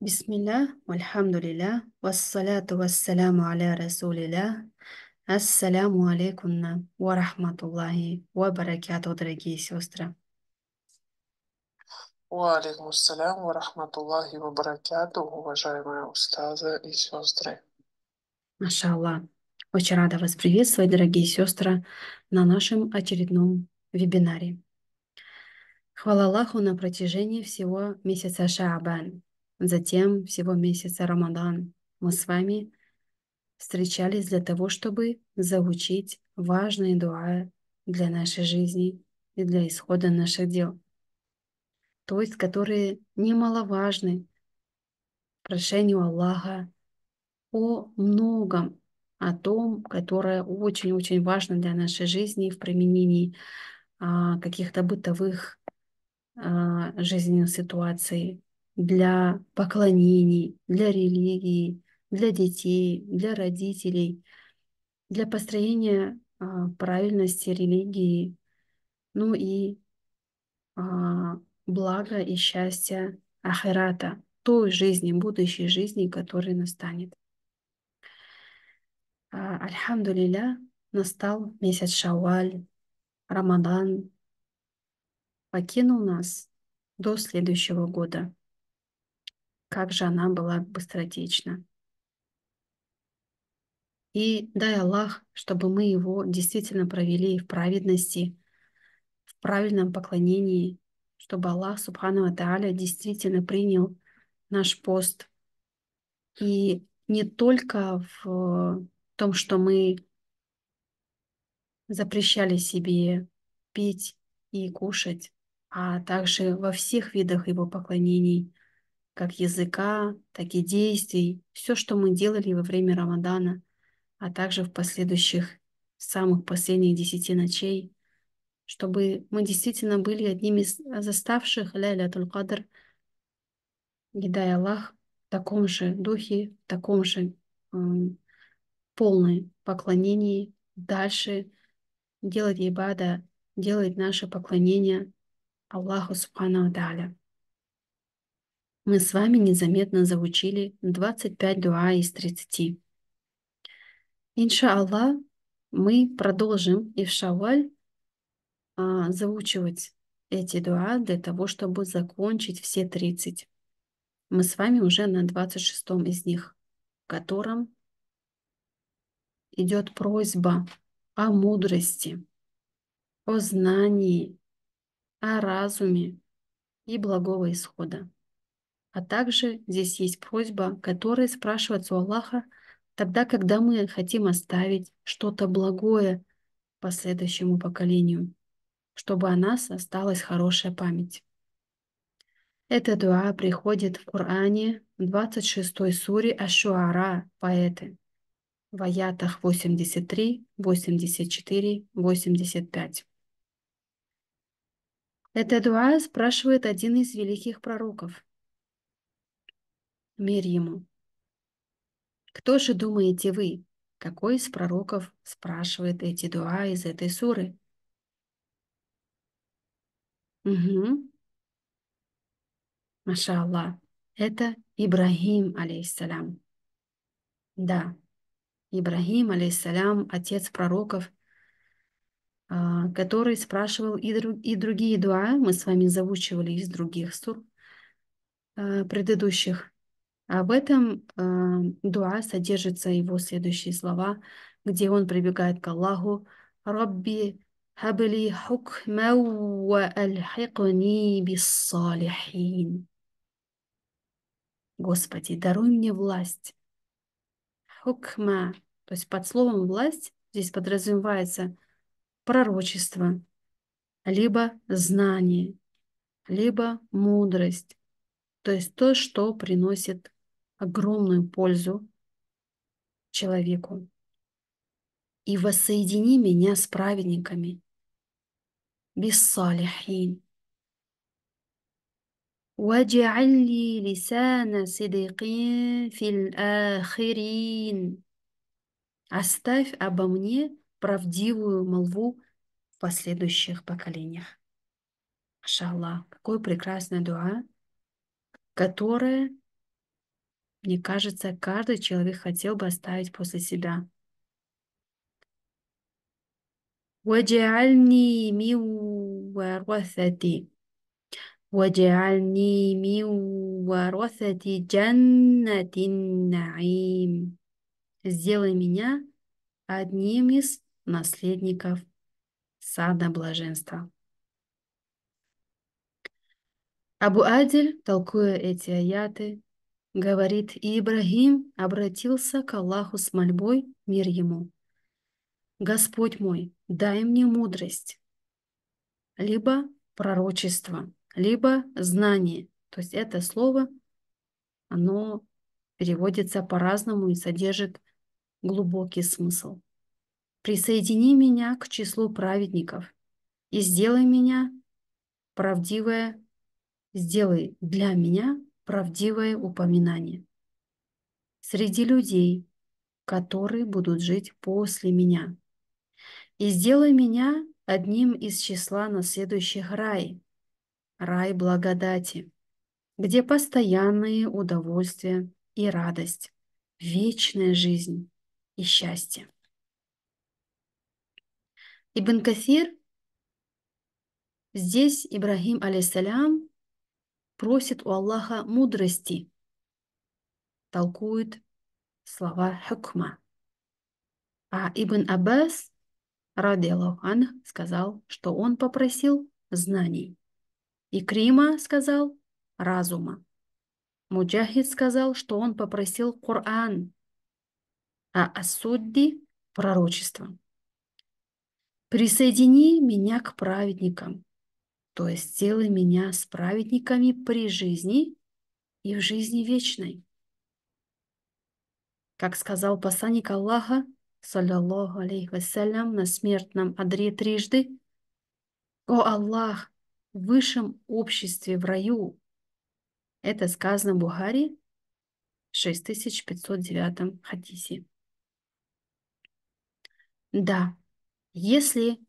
Бисмиллах, Бисмилля, вальхамдулилля, вассаляту вассаляму аля расулилля, ассаляму алейкумна, ва рахматуллахи, ва баракяту, дорогие сестры. Ва алейкум ассалям, ва рахматуллахи, ва баракяту, уважаемые устазы и сестры. Машаллах. Очень рада вас приветствовать, дорогие сестры, на нашем очередном вебинаре. Хвала Аллаху на протяжении всего месяца Шаабан, Затем всего месяца Рамадан мы с вами встречались для того, чтобы заучить важные дуа для нашей жизни и для исхода наших дел. То есть, которые немаловажны прошению Аллаха о многом, о том, которое очень-очень важно для нашей жизни в применении а, каких-то бытовых а, жизненных ситуаций, для поклонений, для религии, для детей, для родителей, для построения а, правильности религии, ну и а, блага и счастья Ахирата, той жизни, будущей жизни, которая настанет. А, Альхамду лиля, настал месяц Шаваль, Рамадан, покинул нас до следующего года как же она была быстротечна. И дай Аллах, чтобы мы его действительно провели в праведности, в правильном поклонении, чтобы Аллах Субхану Тааля действительно принял наш пост. И не только в том, что мы запрещали себе пить и кушать, а также во всех видах его поклонений, как языка, так и действий, все, что мы делали во время Рамадана, а также в последующих, самых последних десяти ночей, чтобы мы действительно были одними из а, заставших ляля ля Кадр, Аллах, в таком же духе, в таком же э, эм, полном поклонении, дальше делать ибада, делать наше поклонение Аллаху Субхану Даля мы с вами незаметно заучили 25 дуа из 30. Инша Аллах, мы продолжим и в Шаваль а, заучивать эти дуа для того, чтобы закончить все 30. Мы с вами уже на 26 из них, в котором идет просьба о мудрости, о знании, о разуме и благого исхода. А также здесь есть просьба, которая спрашивается у Аллаха, тогда, когда мы хотим оставить что-то благое последующему поколению, чтобы о нас осталась хорошая память. Эта дуа приходит в Коране, 26 суре Ашуара, поэты, в аятах 83, 84, 85. Эта дуа спрашивает один из великих пророков – Мир ему. Кто же думаете вы? Какой из пророков спрашивает эти дуа из этой суры? Угу. Машаллах. Это Ибрагим, алейхиссалям. Да, Ибрагим, алейхиссалям, отец пророков, а, который спрашивал и, друг, и другие дуа, мы с вами заучивали из других сур а, предыдущих. Об этом эм, дуа содержатся его следующие слова, где он прибегает к Аллаху «Рабби хабли хукма ва альхикни биссалихин». Господи, даруй мне власть. Хукма, то есть под словом «власть» здесь подразумевается пророчество, либо знание, либо мудрость, то есть то, что приносит огромную пользу человеку. И воссоедини меня с праведниками, биссалихин. واجعل لي لسان صدق في Оставь обо мне правдивую молву в последующих поколениях. Шалла, какое прекрасное дуа, которое мне кажется, каждый человек хотел бы оставить после себя. وجعلني من ورثة وجعلني من ورثة جنة النعيم Сделай меня одним из наследников сада блаженства. Абу Адиль, толкуя эти аяты, Говорит, и Ибрагим обратился к Аллаху с мольбой, мир ему. «Господь мой, дай мне мудрость». Либо пророчество, либо знание. То есть это слово, оно переводится по-разному и содержит глубокий смысл. «Присоедини меня к числу праведников и сделай меня правдивое, сделай для меня правдивое упоминание. Среди людей, которые будут жить после меня. И сделай меня одним из числа наследующих рай, рай благодати, где постоянные удовольствия и радость, вечная жизнь и счастье. Ибн Кафир, здесь Ибрагим, алиссалям, просит у Аллаха мудрости, толкует слова хукма. А Ибн Аббас, ради Аллахан, сказал, что он попросил знаний. И Крима сказал разума. Муджахид сказал, что он попросил Коран, а Асудди – пророчество. «Присоедини меня к праведникам, то есть сделай меня с праведниками при жизни и в жизни вечной. Как сказал посланник Аллаха, саллиллаху алейхи вассалям, на смертном адре трижды, «О Аллах, в высшем обществе в раю!» Это сказано в Бухаре, 6509 хадисе. Да, если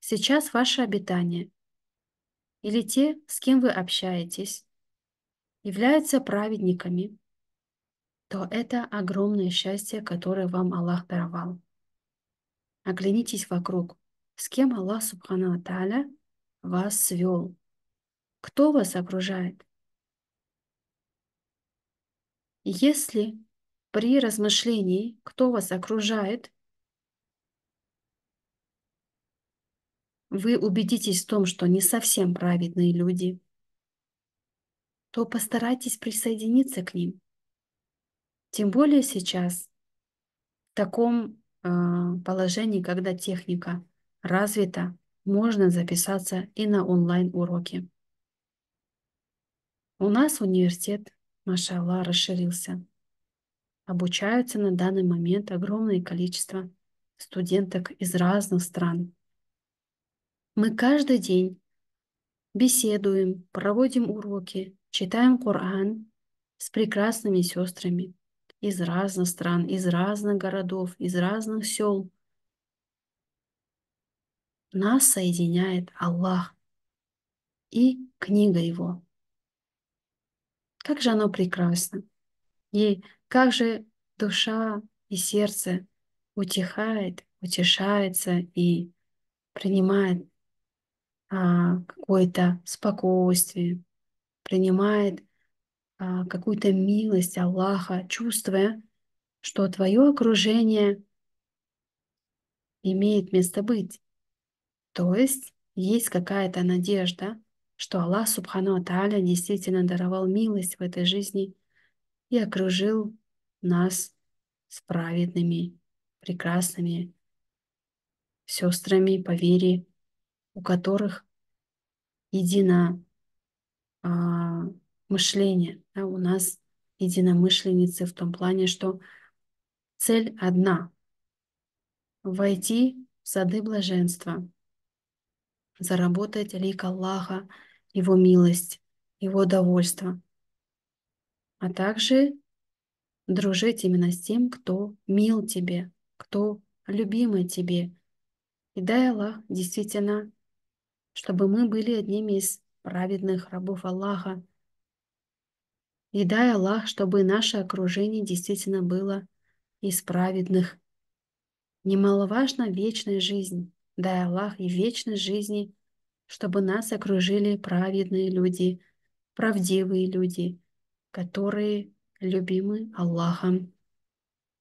сейчас ваше обитание или те, с кем вы общаетесь, являются праведниками, то это огромное счастье, которое вам Аллах даровал. Оглянитесь вокруг, с кем Аллах Субхану Аталя вас свел. Кто вас окружает? Если при размышлении, кто вас окружает, вы убедитесь в том, что не совсем праведные люди, то постарайтесь присоединиться к ним. Тем более сейчас, в таком э, положении, когда техника развита, можно записаться и на онлайн-уроки. У нас университет, Машала расширился. Обучаются на данный момент огромное количество студенток из разных стран. Мы каждый день беседуем, проводим уроки, читаем Коран с прекрасными сестрами из разных стран, из разных городов, из разных сел. Нас соединяет Аллах и книга Его. Как же оно прекрасно! И как же душа и сердце утихает, утешается и принимает а, какое-то спокойствие, принимает а, какую-то милость Аллаха, чувствуя, что твое окружение имеет место быть. То есть есть какая-то надежда, что Аллах Субхану Тааля действительно даровал милость в этой жизни и окружил нас с праведными, прекрасными сестрами по вере у которых едино а, мышление. Да, у нас единомышленницы в том плане, что цель одна – войти в сады блаженства, заработать лик Аллаха, Его милость, Его довольство, а также дружить именно с тем, кто мил тебе, кто любимый тебе. И дай Аллах действительно чтобы мы были одними из праведных рабов Аллаха. И дай Аллах, чтобы наше окружение действительно было из праведных. Немаловажна вечная жизнь. Дай Аллах и вечной жизни, чтобы нас окружили праведные люди, правдивые люди, которые любимы Аллахом,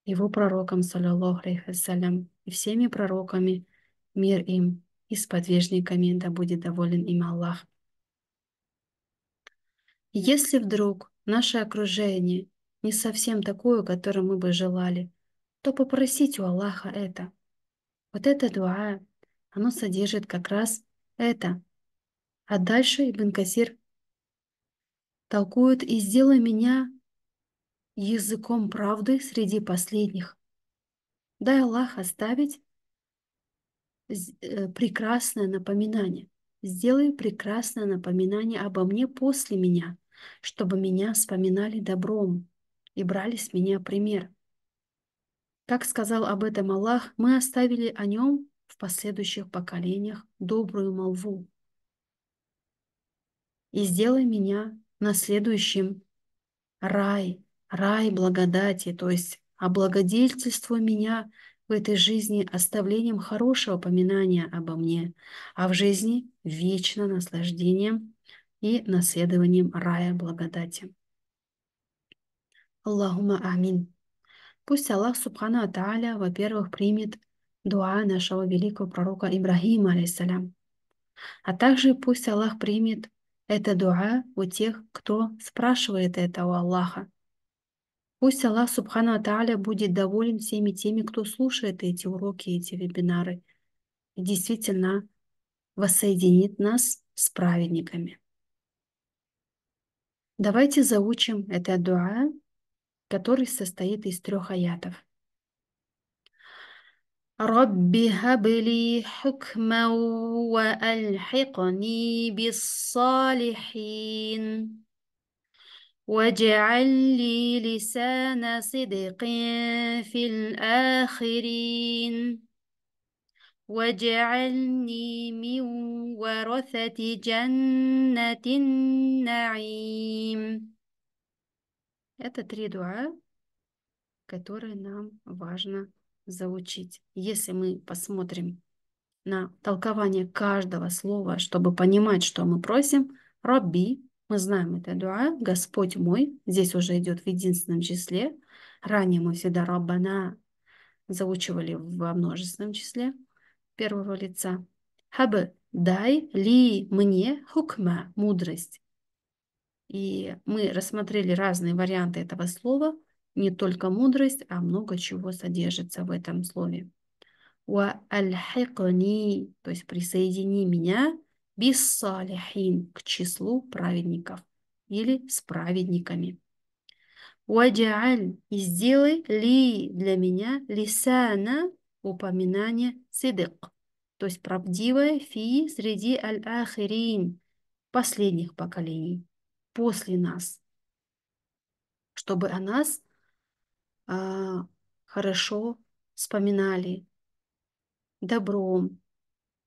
Его пророком, саллиллаху алейхи и всеми пророками, мир им и с подвижниками, да будет доволен им Аллах. Если вдруг наше окружение не совсем такое, которое мы бы желали, то попросить у Аллаха это. Вот это дуа, оно содержит как раз это. А дальше Ибн Касир толкует «И сделай меня языком правды среди последних». Дай Аллах оставить Э, прекрасное напоминание. Сделай прекрасное напоминание обо мне после меня, чтобы меня вспоминали добром и брали с меня пример. Как сказал об этом Аллах, мы оставили о нем в последующих поколениях добрую молву. И сделай меня наследующим рай, рай благодати, то есть облагодетельствуй меня в этой жизни оставлением хорошего поминания обо мне, а в жизни вечно наслаждением и наследованием рая благодати. Аллахума амин. Пусть Аллах Субхану Ата'аля, во-первых, примет дуа нашего великого пророка Ибрахима алейсалям. А также пусть Аллах примет это дуа у тех, кто спрашивает это у Аллаха. Пусть Аллах Субхану Ата'аля будет доволен всеми теми, кто слушает эти уроки, эти вебинары. И действительно воссоединит нас с праведниками. Давайте заучим это дуа, который состоит из трех аятов. رب هب لي حكما وألحقني بالصالحين واجعل لي لسان صدق في الآخرين واجعلني من ورثة جنة النعيم Это три дуа, которые нам важно заучить. Если мы посмотрим на толкование каждого слова, чтобы понимать, что мы просим, «Робби», мы знаем это дуа, Господь мой, здесь уже идет в единственном числе. Ранее мы всегда Раббана заучивали во множественном числе первого лица. Хабы, дай ли мне хукма, мудрость. И мы рассмотрели разные варианты этого слова, не только мудрость, а много чего содержится в этом слове. Ва аль то есть присоедини меня биссалихин к числу праведников или с праведниками. Ваджааль и сделай ли для меня лисана упоминание сидык, то есть правдивое фи среди аль-ахирин последних поколений, после нас, чтобы о нас а, хорошо вспоминали добром,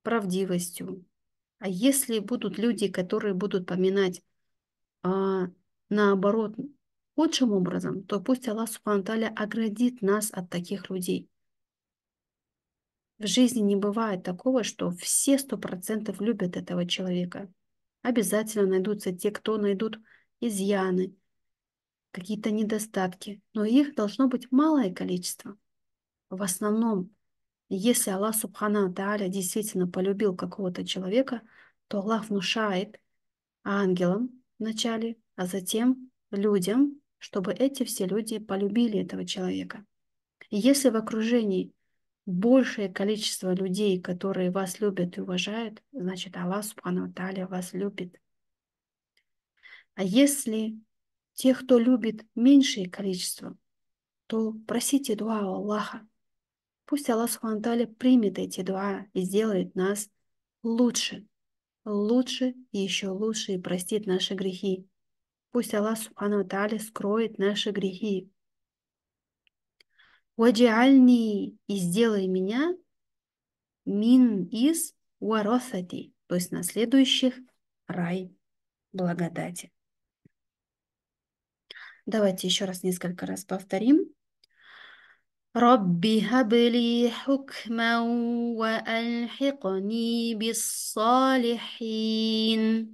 правдивостью, а если будут люди, которые будут поминать а, наоборот худшим образом, то пусть Аллах Субхану оградит нас от таких людей. В жизни не бывает такого, что все сто процентов любят этого человека. Обязательно найдутся те, кто найдут изъяны, какие-то недостатки, но их должно быть малое количество. В основном если Аллах Субхана Тааля действительно полюбил какого-то человека, то Аллах внушает ангелам вначале, а затем людям, чтобы эти все люди полюбили этого человека. если в окружении большее количество людей, которые вас любят и уважают, значит Аллах Субхану Таля вас любит. А если тех, кто любит меньшее количество, то просите дуа у Аллаха, Пусть Аллах Субхану примет эти дуа и сделает нас лучше, лучше и еще лучше и простит наши грехи. Пусть Аллах Субхану скроет наши грехи. Ваджиальни и сделай меня мин из варосати, то есть наследующих рай благодати. Давайте еще раз несколько раз повторим. رب هب لي حكما وألحقني بالصالحين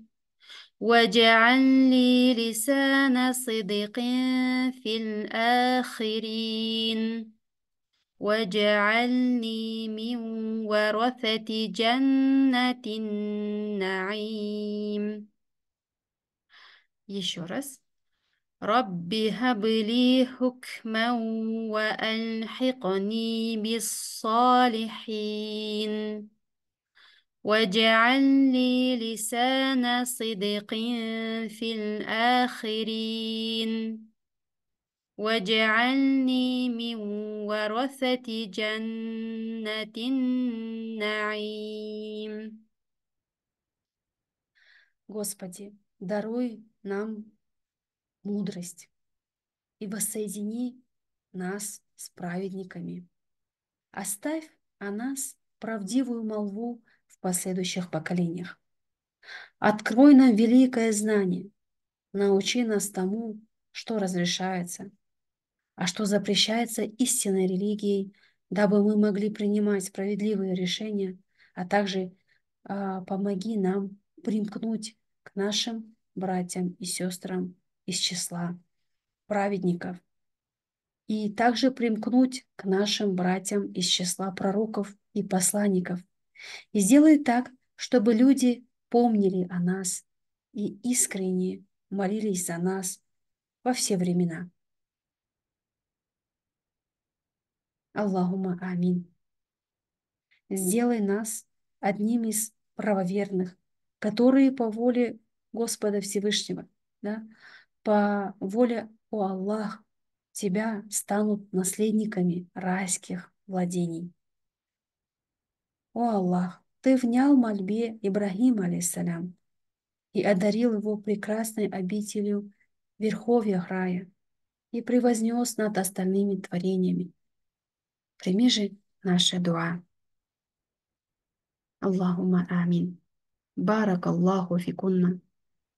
واجعل لي لسان صدق في الآخرين واجعلني من ورثة جنة النعيم Еще раз. رب هب لي حكما وألحقني بالصالحين واجعل لي لسان صدق في الآخرين واجعلني من ورثة جنة النعيم Господи, даруй нам мудрость и воссоедини нас с праведниками. Оставь о нас правдивую молву в последующих поколениях. Открой нам великое знание, научи нас тому, что разрешается, а что запрещается истинной религией, дабы мы могли принимать справедливые решения, а также э, помоги нам примкнуть к нашим братьям и сестрам из числа праведников, и также примкнуть к нашим братьям из числа пророков и посланников. И сделай так, чтобы люди помнили о нас и искренне молились за нас во все времена. Аллахума амин. Сделай нас одним из правоверных, которые по воле Господа Всевышнего да, по воле у Аллах тебя станут наследниками райских владений. О Аллах, ты внял мольбе Ибрагима, алейсалям, и одарил его прекрасной обителью верховья рая и превознес над остальными творениями. Прими же наше дуа. Аллахума амин. Барак Аллаху фикунна.